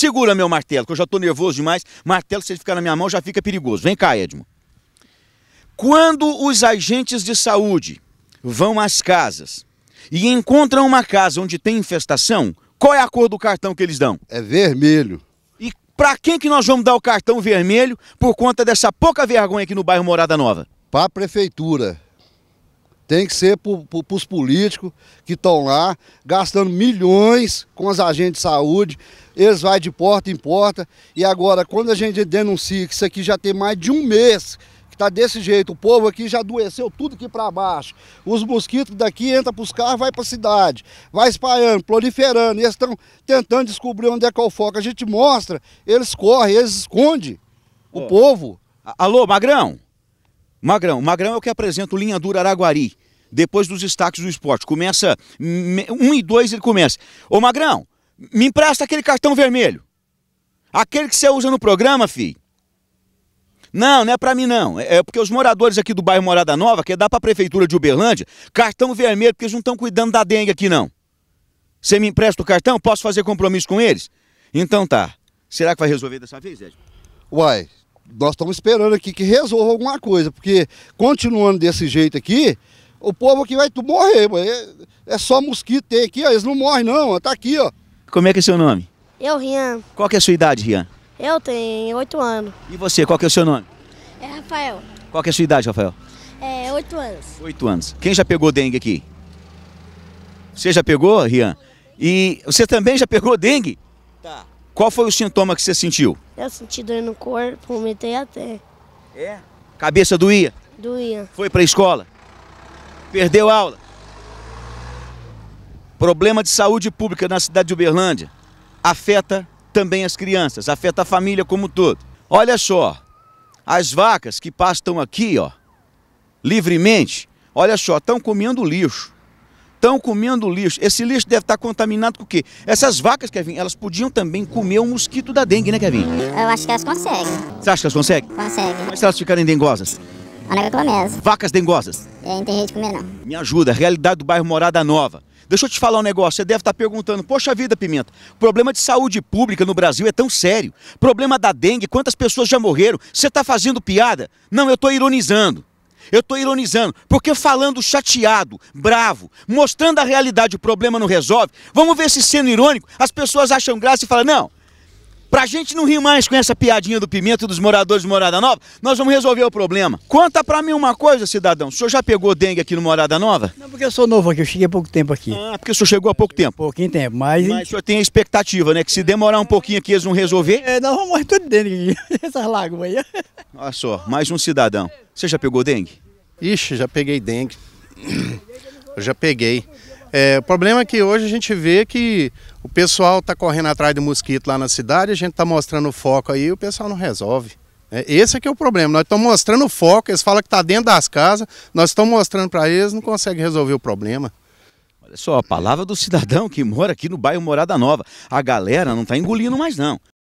Segura meu martelo, que eu já estou nervoso demais. Martelo, se ele ficar na minha mão, já fica perigoso. Vem cá, Edmo. Quando os agentes de saúde vão às casas e encontram uma casa onde tem infestação, qual é a cor do cartão que eles dão? É vermelho. E para quem que nós vamos dar o cartão vermelho por conta dessa pouca vergonha aqui no bairro Morada Nova? Para a prefeitura. Tem que ser para os políticos que estão lá, gastando milhões com as agentes de saúde. Eles vão de porta em porta. E agora, quando a gente denuncia que isso aqui já tem mais de um mês que está desse jeito. O povo aqui já adoeceu tudo aqui para baixo. Os mosquitos daqui entram para os carros, vai para a cidade, vai espalhando, proliferando. E eles estão tentando descobrir onde é que é o foco. A gente mostra, eles correm, eles escondem o oh. povo. Alô, Magrão? Magrão. Magrão é o que apresenta o Linha Dura Araguari, depois dos destaques do esporte. Começa, um e dois ele começa. Ô Magrão, me empresta aquele cartão vermelho. Aquele que você usa no programa, filho. Não, não é para mim não. É, é porque os moradores aqui do bairro Morada Nova, que é dá para a prefeitura de Uberlândia, cartão vermelho, porque eles não estão cuidando da dengue aqui não. Você me empresta o cartão? Posso fazer compromisso com eles? Então tá. Será que vai resolver dessa vez, Edson? Uai, nós estamos esperando aqui que resolva alguma coisa, porque continuando desse jeito aqui, o povo aqui vai morrer. É, é, só mosquito ter aqui, ó, eles não morrem não, tá aqui, ó. Como é que é seu nome? Eu, Rian. Qual que é a sua idade, Rian? Eu tenho oito anos. E você, qual que é o seu nome? É Rafael. Qual que é a sua idade, Rafael? É, oito anos. Oito anos. Quem já pegou dengue aqui? Você já pegou, Rian? E você também já pegou dengue? Qual foi o sintoma que você sentiu? Eu senti dor no corpo, vomitei até. É? Cabeça doía? Doía. Foi para a escola? Perdeu aula? Problema de saúde pública na cidade de Uberlândia afeta também as crianças, afeta a família como um todo. Olha só, as vacas que pastam aqui, ó, livremente, olha só, estão comendo lixo estão comendo lixo. Esse lixo deve estar contaminado com o quê? Essas vacas, Kevin, elas podiam também comer o um mosquito da dengue, né, Kevin? Eu acho que elas conseguem. Você acha que elas conseguem? Conseguem. Mas se elas ficarem dengosas? Onde começa? Vacas dengosas? É, não tem jeito de comer, não. Me ajuda, realidade do bairro Morada Nova. Deixa eu te falar um negócio, você deve estar perguntando, poxa vida, Pimenta, problema de saúde pública no Brasil é tão sério. Problema da dengue, quantas pessoas já morreram? Você está fazendo piada? Não, eu estou ironizando. Eu estou ironizando, porque falando chateado, bravo, mostrando a realidade, o problema não resolve. Vamos ver se sendo irônico, as pessoas acham graça e falam: não, Pra gente não rir mais com essa piadinha do Pimenta dos moradores de Morada Nova, nós vamos resolver o problema. Conta pra mim uma coisa, cidadão. O senhor já pegou dengue aqui no Morada Nova? Não, porque eu sou novo aqui, eu cheguei há pouco tempo aqui. Ah, porque o senhor chegou há pouco tempo. Pouquinho tempo, mas... Mas o senhor tem a expectativa, né? Que se demorar um pouquinho aqui, eles vão resolver? É, nós vamos morrer tudo dengue aqui, essas aí. Olha só, mais um cidadão. Você já pegou dengue? Ixi, já peguei dengue. Eu já peguei. É, o problema é que hoje a gente vê que o pessoal está correndo atrás do mosquito lá na cidade, a gente está mostrando o foco aí e o pessoal não resolve. Né? Esse é que é o problema. Nós estamos mostrando o foco, eles falam que está dentro das casas, nós estamos mostrando para eles, não conseguem resolver o problema. Olha só, a palavra do cidadão que mora aqui no bairro Morada Nova. A galera não está engolindo mais não.